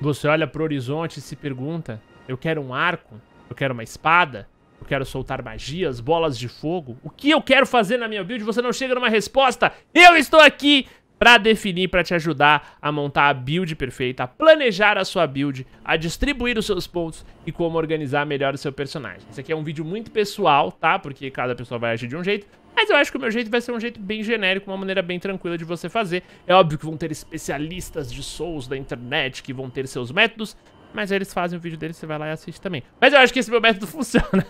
Você olha pro horizonte e se pergunta: eu quero um arco? Eu quero uma espada? Eu quero soltar magias, bolas de fogo? O que eu quero fazer na minha build? Você não chega numa resposta? Eu estou aqui para definir, para te ajudar a montar a build perfeita, a planejar a sua build, a distribuir os seus pontos e como organizar melhor o seu personagem. Esse aqui é um vídeo muito pessoal, tá? Porque cada pessoa vai agir de um jeito, mas eu acho que o meu jeito vai ser um jeito bem genérico, uma maneira bem tranquila de você fazer. É óbvio que vão ter especialistas de Souls da internet que vão ter seus métodos, mas eles fazem o vídeo deles, você vai lá e assiste também. Mas eu acho que esse meu método funciona.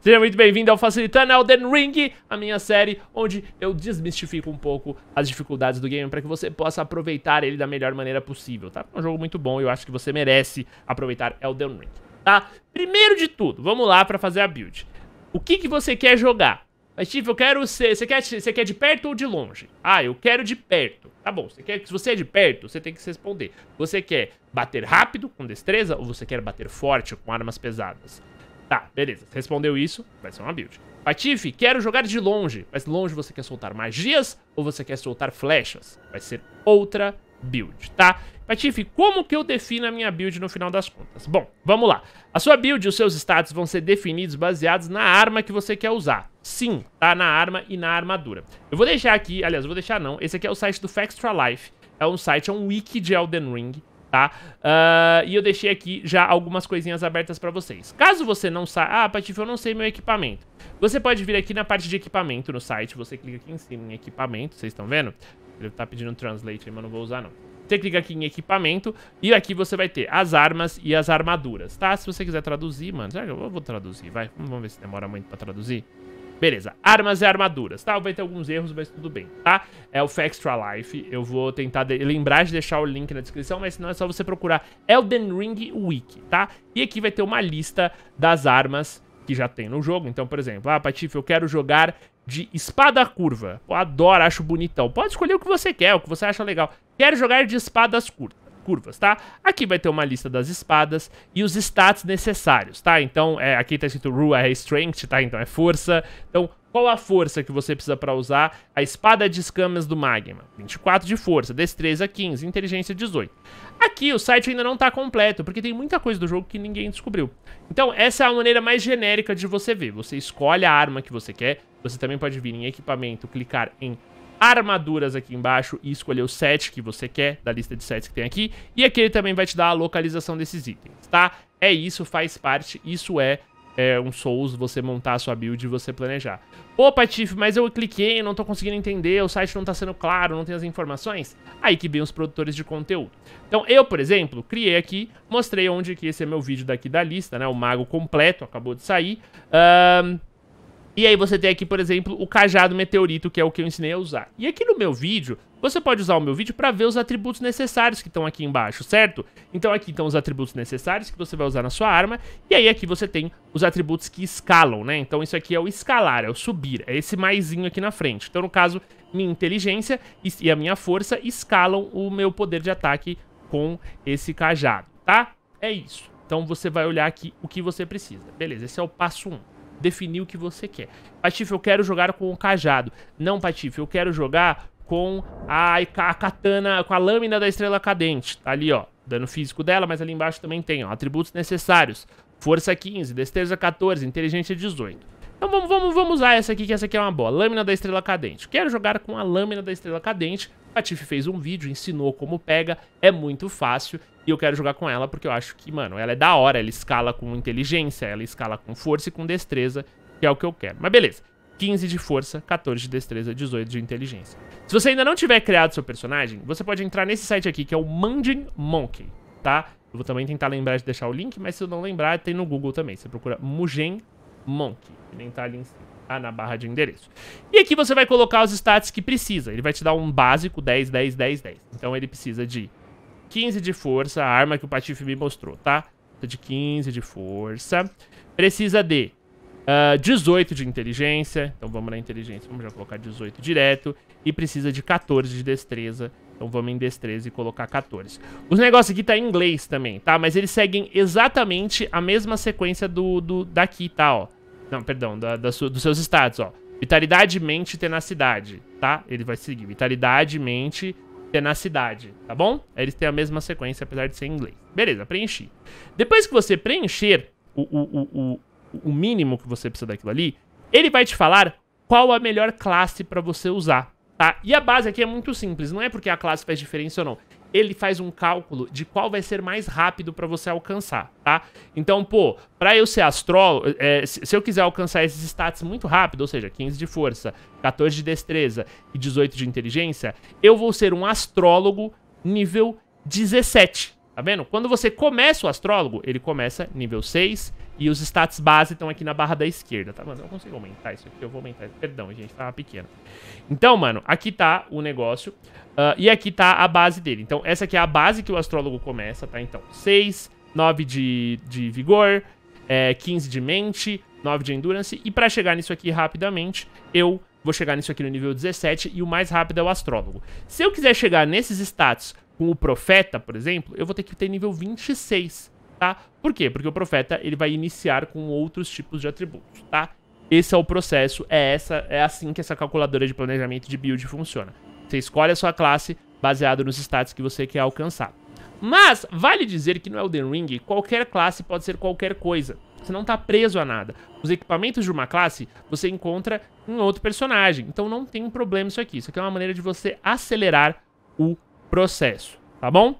Seja muito bem-vindo ao Facilitando Elden Ring, a minha série onde eu desmistifico um pouco as dificuldades do game para que você possa aproveitar ele da melhor maneira possível, tá? É um jogo muito bom e eu acho que você merece aproveitar Elden Ring, tá? Primeiro de tudo, vamos lá para fazer a build. O que, que você quer jogar? Mas, eu quero ser. Você quer, você quer de perto ou de longe? Ah, eu quero de perto. Tá bom. Você quer, se você é de perto, você tem que se responder. Você quer bater rápido, com destreza, ou você quer bater forte, com armas pesadas? Tá, beleza. Você respondeu isso, vai ser uma build. Patife, quero jogar de longe. Mas longe você quer soltar magias ou você quer soltar flechas? Vai ser outra build, tá? Patife, como que eu defino a minha build no final das contas? Bom, vamos lá. A sua build e os seus status vão ser definidos baseados na arma que você quer usar. Sim, tá? Na arma e na armadura. Eu vou deixar aqui, aliás, eu vou deixar não. Esse aqui é o site do Factra Life. É um site, é um wiki de Elden Ring, tá? Uh, e eu deixei aqui já algumas coisinhas abertas pra vocês. Caso você não saiba... Ah, Patife, eu não sei meu equipamento. Você pode vir aqui na parte de equipamento no site. Você clica aqui em cima em equipamento, vocês estão vendo? Ele tá pedindo um translate, mas não vou usar não. Você clica aqui em equipamento e aqui você vai ter as armas e as armaduras, tá? Se você quiser traduzir, mano, já eu vou traduzir, vai. Vamos ver se demora muito pra traduzir. Beleza, armas e armaduras, tá? Vai ter alguns erros, mas tudo bem, tá? É o Extra Life, eu vou tentar de lembrar de deixar o link na descrição, mas senão é só você procurar Elden Ring Wiki, tá? E aqui vai ter uma lista das armas que já tem no jogo. Então, por exemplo, ah, Patife, eu quero jogar de espada curva. Eu adoro, acho bonitão. Pode escolher o que você quer, o que você acha legal. Quero jogar de espadas curtas curvas, tá? Aqui vai ter uma lista das espadas e os stats necessários, tá? Então, é, aqui tá escrito Rua é Strength, tá? Então é força. Então, qual a força que você precisa para usar a espada de escamas do magma? 24 de força, destreza 15, inteligência 18. Aqui o site ainda não está completo, porque tem muita coisa do jogo que ninguém descobriu. Então essa é a maneira mais genérica de você ver. Você escolhe a arma que você quer, você também pode vir em equipamento, clicar em armaduras aqui embaixo e escolher o set que você quer da lista de sets que tem aqui. E aqui ele também vai te dar a localização desses itens, tá? É isso, faz parte, isso é é, um Souls, você montar a sua build e você planejar. Pô, Patife, mas eu cliquei, não tô conseguindo entender, o site não tá sendo claro, não tem as informações. Aí que vem os produtores de conteúdo. Então eu, por exemplo, criei aqui, mostrei onde que esse é meu vídeo daqui da lista, né? O mago completo, acabou de sair. Ahn... Um e aí você tem aqui, por exemplo, o cajado meteorito, que é o que eu ensinei a usar. E aqui no meu vídeo, você pode usar o meu vídeo para ver os atributos necessários que estão aqui embaixo, certo? Então aqui estão os atributos necessários que você vai usar na sua arma, e aí aqui você tem os atributos que escalam, né? Então isso aqui é o escalar, é o subir, é esse maisinho aqui na frente. Então no caso, minha inteligência e a minha força escalam o meu poder de ataque com esse cajado, tá? É isso. Então você vai olhar aqui o que você precisa. Beleza, esse é o passo 1. Um definir o que você quer. Patife, eu quero jogar com o cajado. Não, Patife, eu quero jogar com a, a katana, com a lâmina da estrela cadente. Tá ali, ó. Dano físico dela, mas ali embaixo também tem, ó. Atributos necessários. Força 15, destreza 14, inteligência 18. Então vamos, vamos, vamos usar essa aqui, que essa aqui é uma boa. Lâmina da Estrela Cadente. Quero jogar com a Lâmina da Estrela Cadente. A Tiff fez um vídeo, ensinou como pega, é muito fácil e eu quero jogar com ela porque eu acho que, mano, ela é da hora, ela escala com inteligência, ela escala com força e com destreza, que é o que eu quero. Mas beleza, 15 de força, 14 de destreza, 18 de inteligência. Se você ainda não tiver criado seu personagem, você pode entrar nesse site aqui que é o Munding Monkey, tá? Eu vou também tentar lembrar de deixar o link, mas se eu não lembrar, tem no Google também. Você procura Mugen Monkey, que nem tá ali em cima lá na barra de endereço. E aqui você vai colocar os stats que precisa. Ele vai te dar um básico 10, 10, 10, 10. Então ele precisa de 15 de força, a arma que o Patife me mostrou, tá? Precisa de 15 de força. Precisa de uh, ah, 18 de inteligência. Então vamos na inteligência, vamos já colocar 18 direto. E precisa de 14 de destreza. Então vamos em destreza e colocar 14. Os negócios aqui tá em inglês também, tá? Mas eles seguem exatamente a mesma sequência do, do daqui, tá? Ó. Não, perdão, da, da su, dos seus status, ó. Vitalidade, mente tenacidade, tá? Ele vai seguir. Vitalidade, mente, tenacidade, tá bom? Eles têm a mesma sequência, apesar de ser em inglês. Beleza, preenchi. Depois que você preencher o, o, o, o mínimo que você precisa daquilo ali, ele vai te falar qual a melhor classe pra você usar, tá? E a base aqui é muito simples. Não é porque a classe faz diferença ou não ele faz um cálculo de qual vai ser mais rápido para você alcançar, tá? Então, pô, para eu ser astrólogo, é, se eu quiser alcançar esses stats muito rápido, ou seja, 15 de força, 14 de destreza e 18 de inteligência, eu vou ser um astrólogo nível 17. Tá vendo? Quando você começa o astrólogo, ele começa nível 6 e os stats base estão aqui na barra da esquerda, tá? Mano, eu não consigo aumentar isso aqui, eu vou aumentar. Perdão, gente, tava tá pequeno. Então, mano, aqui tá o negócio uh, e aqui tá a base dele. Então, essa aqui é a base que o astrólogo começa, tá? Então, 6, 9 de, de vigor, é, eh, 15 de mente, 9 de endurance. E pra chegar nisso aqui rapidamente, eu Vou chegar nisso aqui no nível 17 e o mais rápido é o astrólogo. Se eu quiser chegar nesses status com o profeta, por exemplo, eu vou ter que ter nível 26, tá? Por quê? Porque o profeta, ele vai iniciar com outros tipos de atributos, tá? Esse é o processo, é essa, é assim que essa calculadora de planejamento de build funciona. Você escolhe a sua classe baseado nos status que você quer alcançar. Mas vale dizer que no Elden Ring qualquer classe pode ser qualquer coisa. Você não tá preso a nada. Os equipamentos de uma classe você encontra em outro personagem. Então não tem problema isso aqui. Isso aqui é uma maneira de você acelerar o processo, tá bom?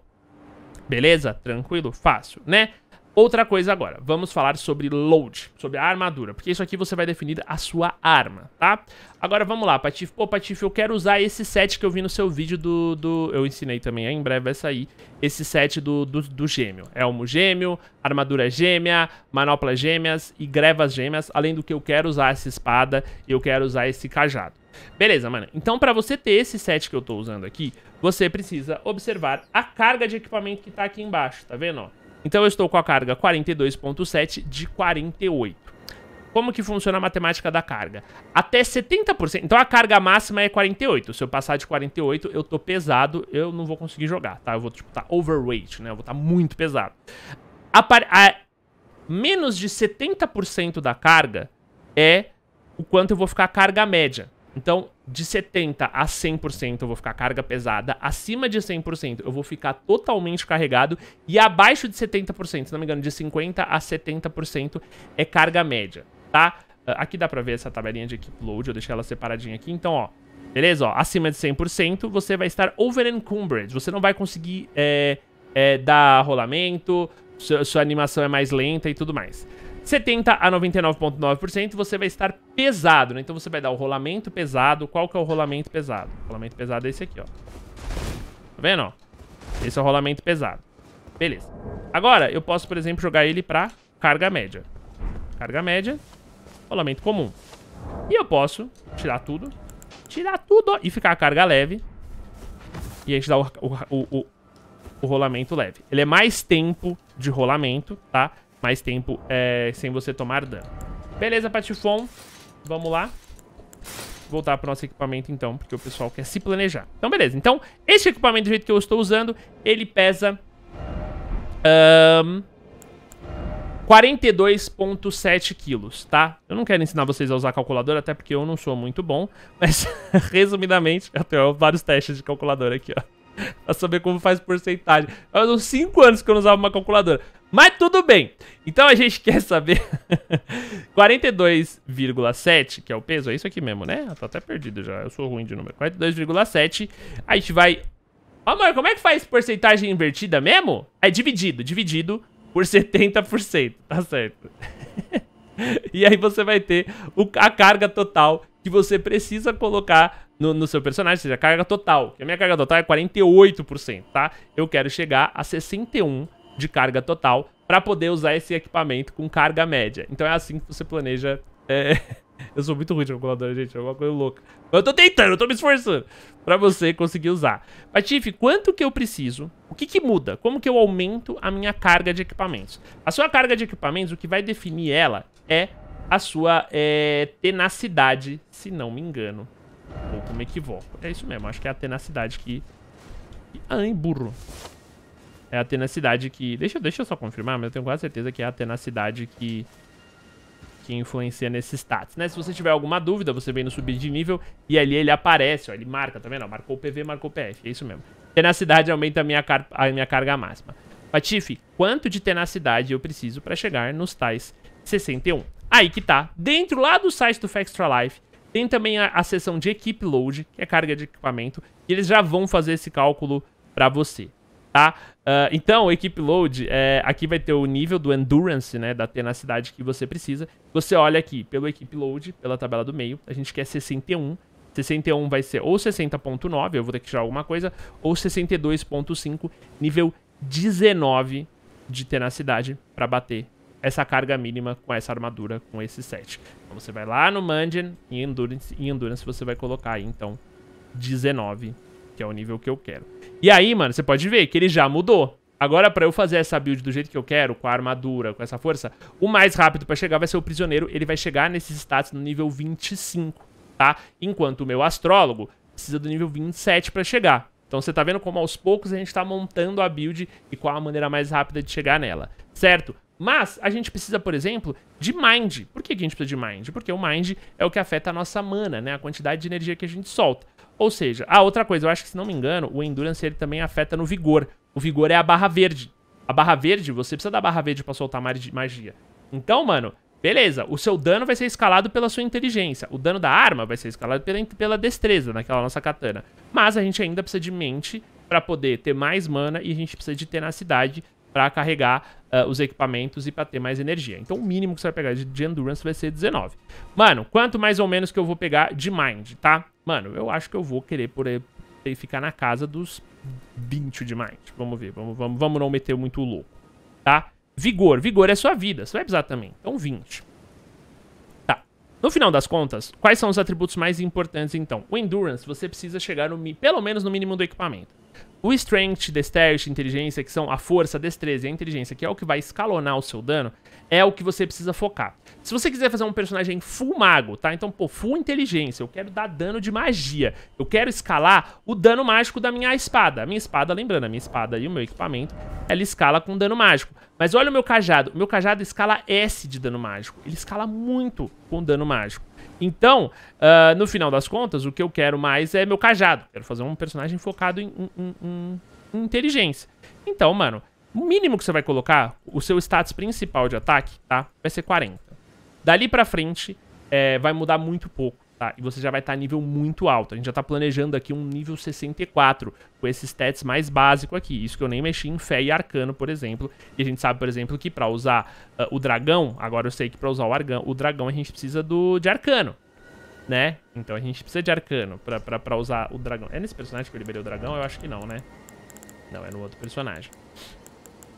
Beleza? Tranquilo? Fácil, né? Outra coisa agora, vamos falar sobre load, sobre a armadura, porque isso aqui você vai definir a sua arma, tá? Agora vamos lá, Patife, pô Patife, eu quero usar esse set que eu vi no seu vídeo do... do... Eu ensinei também, em breve vai sair esse set do, do, do gêmeo. Elmo gêmeo, armadura gêmea, manopla gêmeas e grevas gêmeas, além do que eu quero usar essa espada e eu quero usar esse cajado. Beleza, mano. Então, pra você ter esse set que eu tô usando aqui, você precisa observar a carga de equipamento que tá aqui embaixo, tá vendo, ó? Então eu estou com a carga 42.7 de 48. Como que funciona a matemática da carga? Até 70%, então a carga máxima é 48. Se eu passar de 48, eu tô pesado, eu não vou conseguir jogar, tá? Eu vou, tipo, tá overweight, né? Eu vou estar tá muito pesado. A, a, menos de 70% da carga é o quanto eu vou ficar a carga média. Então, de 70% a 100% eu vou ficar carga pesada, acima de 100% eu vou ficar totalmente carregado e abaixo de 70%, se não me engano, de 50% a 70% é carga média, tá? Ah, aqui dá pra ver essa tabelinha de equip load, eu deixei ela separadinha aqui, então, ó, beleza? Ó, acima de 100% você vai estar over encumbered, você não vai conseguir é, é, dar rolamento, sua, sua animação é mais lenta e tudo mais. 70 a 99,9% você vai estar pesado, né? Então você vai dar o rolamento pesado. Qual que é o rolamento pesado? O rolamento pesado é esse aqui, ó. Tá vendo, ó? Esse é o rolamento pesado. Beleza. Agora, eu posso, por exemplo, jogar ele pra carga média. Carga média, rolamento comum. E eu posso tirar tudo, tirar tudo e ficar a carga leve. E a gente dá o, o, o, o rolamento leve. Ele é mais tempo de rolamento, tá? mais tempo é, sem você tomar dano. Beleza, Patifon. Vamos lá. Voltar pro nosso equipamento, então, porque o pessoal quer se planejar. Então, beleza. Então, este equipamento do jeito que eu estou usando, ele pesa... Um, 42.7 quilos, tá? Eu não quero ensinar vocês a usar calculadora, até porque eu não sou muito bom, mas resumidamente, eu tenho vários testes de calculadora aqui, ó. Pra saber como faz porcentagem. Faz uns 5 anos que eu não usava uma calculadora. Mas tudo bem. Então a gente quer saber 42,7, que é o peso, é isso aqui mesmo, né? tô até perdido já, eu sou ruim de número. 42,7, a gente vai... Amor, como é que faz porcentagem invertida mesmo? É dividido, dividido por 70%, tá certo. e aí você vai ter o, a carga total que você precisa colocar no, no seu personagem, ou seja, a carga total. A minha carga total é 48%, tá? Eu quero chegar a 61% de carga total para poder usar esse equipamento com carga média. Então é assim que você planeja... É... Eu sou muito ruim de calculadora, gente. É uma coisa louca. eu tô tentando, eu tô me esforçando pra você conseguir usar. Patife, quanto que eu preciso? O que que muda? Como que eu aumento a minha carga de equipamentos? A sua carga de equipamentos, o que vai definir ela é a sua é, tenacidade, se não me engano. Ou me é equivoco. É isso mesmo, acho que é a tenacidade que... Ai, burro. É a tenacidade que... Deixa, deixa eu só confirmar, mas eu tenho quase certeza que é a tenacidade que... Que influencia nesses stats, né? Se você tiver alguma dúvida, você vem no subir de nível e ali ele aparece, ó. Ele marca, tá vendo? Marcou marcou PV, marcou PF. É isso mesmo. Tenacidade aumenta a minha, car a minha carga máxima. Patife, quanto de tenacidade eu preciso pra chegar nos tais 61? Aí que tá. Dentro lá do site do Factra Life, tem também a, a seção de equip load, que é carga de equipamento, e eles já vão fazer esse cálculo pra você tá? Uh, então, equip load, é, aqui vai ter o nível do endurance, né, da tenacidade que você precisa. Você olha aqui pelo equip load, pela tabela do meio, a gente quer 61. 61 vai ser ou 60.9, eu vou ter que tirar alguma coisa, ou 62.5, nível 19 de tenacidade para bater essa carga mínima com essa armadura, com esse set. Então você vai lá no Mandian, em Endurance, em Endurance você vai colocar aí, então, 19 que é o nível que eu quero. E aí, mano, você pode ver que ele já mudou. Agora, pra eu fazer essa build do jeito que eu quero, com a armadura, com essa força, o mais rápido pra chegar vai ser o prisioneiro. Ele vai chegar nesses status no nível 25, tá? Enquanto o meu astrólogo precisa do nível 27 pra chegar. Então você tá vendo como aos poucos a gente tá montando a build e qual a maneira mais rápida de chegar nela, certo? Mas a gente precisa, por exemplo, de Mind. Por que, a gente precisa de Mind? Porque o Mind é o que afeta a nossa mana, né? A quantidade de energia que a gente solta. Ou seja, ah, outra coisa, eu acho que se não me engano, o Endurance ele também afeta no Vigor. O Vigor é a barra verde. A barra verde, você precisa da barra verde pra soltar mais magia. Então, mano, beleza, o seu dano vai ser escalado pela sua inteligência. O dano da arma vai ser escalado pela, pela destreza, naquela nossa katana. Mas a gente ainda precisa de mente pra poder ter mais mana e a gente precisa de tenacidade pra carregar uh, os equipamentos e para ter mais energia. Então o mínimo que você vai pegar de, de Endurance vai ser 19. Mano, quanto mais ou menos que eu vou pegar de Mind, tá? Mano, eu acho que eu vou querer por aí, ficar na casa dos 20 de Mind. Vamos ver, vamos, vamos, vamos não meter muito louco, tá? Vigor, vigor é sua vida, você vai precisar também. Então 20. Tá. No final das contas, quais são os atributos mais importantes então? O Endurance, você precisa chegar no, pelo menos no mínimo do equipamento. O Strength, Dexterity, Inteligência, que são a força, a destreza e a inteligência, que é o que vai escalonar o seu dano, é o que você precisa focar. Se você quiser fazer um personagem full mago, tá? Então, pô, full inteligência, eu quero dar dano de magia. Eu quero escalar o dano mágico da minha espada. A minha espada, lembrando, a minha espada e o meu equipamento, ela escala com dano mágico. Mas olha o meu cajado. O meu cajado escala S de dano mágico. Ele escala muito com dano mágico. Então, uh, no final das contas, o que eu quero mais é meu cajado. Quero fazer um personagem focado em, em, em, em inteligência. Então, mano, o mínimo que você vai colocar, o seu status principal de ataque, tá? Vai ser 40. Dali pra frente, é, vai mudar muito pouco. Tá, e você já vai estar tá nível muito alto. A gente já está planejando aqui um nível 64, com esses stats mais básico aqui. Isso que eu nem mexi em fé e arcano, por exemplo. E a gente sabe, por exemplo, que para usar uh, o dragão, agora eu sei que para usar o, argan, o dragão a gente precisa do, de arcano, né? Então a gente precisa de arcano para usar o dragão. É nesse personagem que eu liberei o dragão? Eu acho que não, né? Não, é no outro personagem.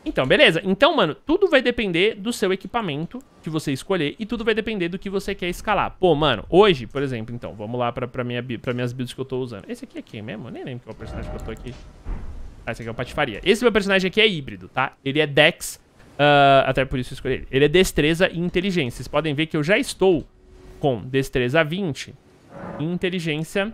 Então, beleza. Então, mano, tudo vai depender do seu equipamento que você escolher e tudo vai depender do que você quer escalar. Pô, mano, hoje, por exemplo, então, vamos lá pra, pra, minha, pra minhas builds que eu tô usando. Esse aqui é quem mesmo? Eu nem lembro qual é o personagem que eu tô aqui. Ah, esse aqui é o Patifaria. Esse meu personagem aqui é híbrido, tá? Ele é Dex, uh, até por isso eu escolhi ele. Ele é Destreza e Inteligência. Vocês podem ver que eu já estou com Destreza 20 e Inteligência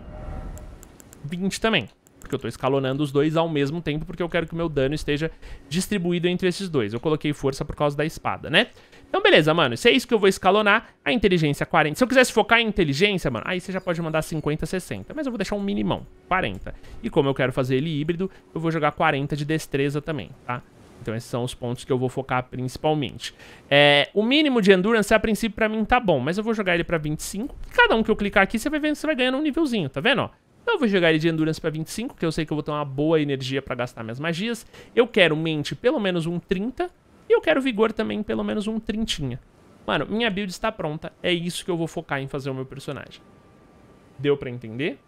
20 também porque eu estou escalonando os dois ao mesmo tempo, porque eu quero que o meu dano esteja distribuído entre esses dois. Eu coloquei força por causa da espada, né? Então, beleza, mano. Isso é isso que eu vou escalonar. A inteligência 40. Se eu quisesse focar em inteligência, mano, aí você já pode mandar 50, 60. Mas eu vou deixar um minimão, 40. E como eu quero fazer ele híbrido, eu vou jogar 40 de destreza também, tá? Então esses são os pontos que eu vou focar principalmente. É, o mínimo de Endurance, a princípio, pra mim tá bom, mas eu vou jogar ele pra 25. Cada um que eu clicar aqui, você vai ver que você vai ganhando um nívelzinho, tá vendo? Ó? Então eu vou jogar ele de Endurance para 25, que eu sei que eu vou ter uma boa energia para gastar minhas magias. Eu quero Mente pelo menos um 30 e eu quero Vigor também pelo menos um 30. Mano, minha build está pronta, é isso que eu vou focar em fazer o meu personagem. Deu para entender?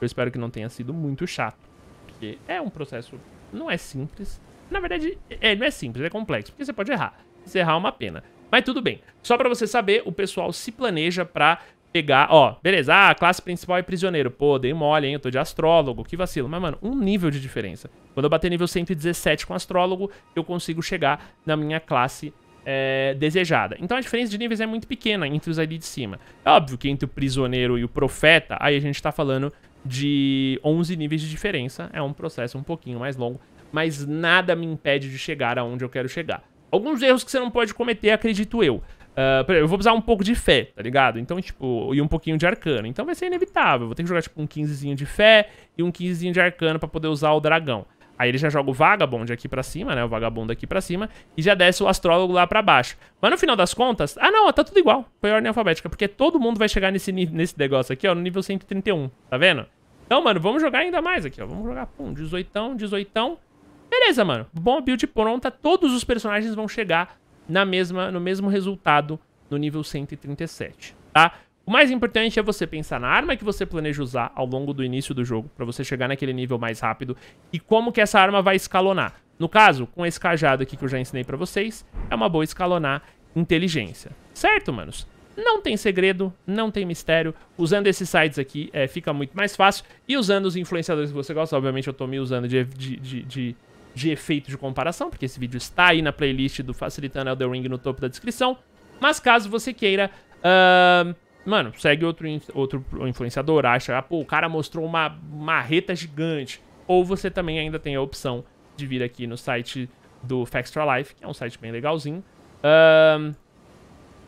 Eu espero que não tenha sido muito chato, porque é um processo, não é simples. Na verdade, é, não é simples, é complexo, porque você pode errar. Se é errar é uma pena. Mas tudo bem. Só para você saber, o pessoal se planeja para pegar, ó, beleza, ah, a classe principal é prisioneiro. Pô, dei mole, hein, eu tô de astrólogo, que vacilo. Mas, mano, um nível de diferença. Quando eu bater nível 117 com astrólogo, eu consigo chegar na minha classe é, desejada. Então a diferença de níveis é muito pequena entre os ali de cima. É óbvio que entre o prisioneiro e o profeta, aí a gente tá falando de 11 níveis de diferença. É um processo um pouquinho mais longo, mas nada me impede de chegar aonde eu quero chegar. Alguns erros que você não pode cometer, acredito eu. Uh, eu vou usar um pouco de fé, tá ligado? Então, tipo, e um pouquinho de arcano. Então vai ser inevitável. Vou ter que jogar, tipo, um 15zinho de fé e um 15zinho de arcano pra poder usar o dragão. Aí ele já joga o vagabond aqui pra cima, né? O vagabundo aqui pra cima. E já desce o astrólogo lá pra baixo. Mas no final das contas... Ah, não, tá tudo igual. Foi ordem alfabética. Porque todo mundo vai chegar nesse, nesse negócio aqui, ó, no nível 131. Tá vendo? Então, mano, vamos jogar ainda mais aqui, ó. Vamos jogar, pum, 18, 18. Beleza, mano. Bom, build pronta. Todos os personagens vão chegar na mesma, no mesmo resultado no nível 137, tá? O mais importante é você pensar na arma que você planeja usar ao longo do início do jogo, para você chegar naquele nível mais rápido, e como que essa arma vai escalonar. No caso, com esse cajado aqui que eu já ensinei para vocês, é uma boa escalonar inteligência. Certo, manos? Não tem segredo, não tem mistério. Usando esses sites aqui é, fica muito mais fácil. E usando os influenciadores que você gosta, obviamente eu tô me usando de, de, de, de de efeito de comparação, porque esse vídeo está aí na playlist do Facilitando Elden Ring no topo da descrição. Mas caso você queira, uh, mano, segue outro, outro influenciador, acha, ah, pô, o cara mostrou uma marreta gigante. Ou você também ainda tem a opção de vir aqui no site do Factra Life, que é um site bem legalzinho, uh,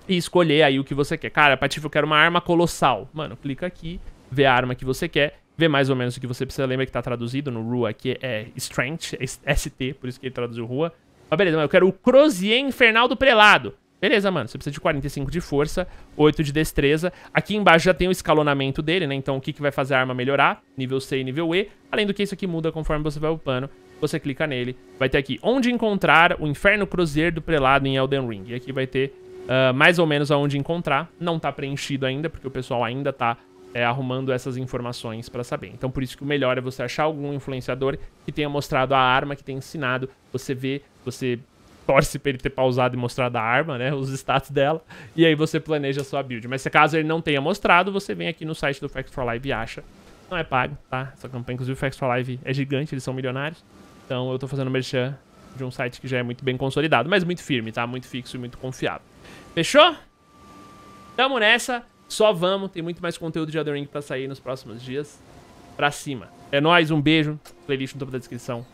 e escolher aí o que você quer. Cara, Patife, eu quero uma arma colossal. Mano, clica aqui, vê a arma que você quer ver mais ou menos o que você precisa. Lembra que tá traduzido no Rua aqui é Strength, é ST, por isso que ele traduziu Rua. Mas beleza, eu quero o Crozier Infernal do Prelado. Beleza, mano, você precisa de 45 de força, 8 de destreza. Aqui embaixo já tem o escalonamento dele, né? Então o que, que vai fazer a arma melhorar? Nível C e nível E. Além do que isso aqui muda conforme você vai upando. Você clica nele, vai ter aqui onde encontrar o Inferno Cruzeiro do Prelado em Elden Ring. E aqui vai ter uh, mais ou menos aonde encontrar. Não tá preenchido ainda, porque o pessoal ainda tá é, arrumando essas informações para saber. Então, por isso que o melhor é você achar algum influenciador que tenha mostrado a arma, que tenha ensinado. Você vê, você torce pra ele ter pausado e mostrado a arma, né? Os status dela. E aí você planeja a sua build. Mas se caso ele não tenha mostrado, você vem aqui no site do Facts for Live e acha. Não é pago, tá? Essa campanha, inclusive, o Facts for Live é gigante, eles são milionários. Então eu tô fazendo merchan de um site que já é muito bem consolidado, mas muito firme, tá? Muito fixo e muito confiável. Fechou? Tamo nessa. Só vamos, tem muito mais conteúdo de Elden Ring pra sair nos próximos dias. Pra cima. É nóis, um beijo. Playlist no topo da descrição.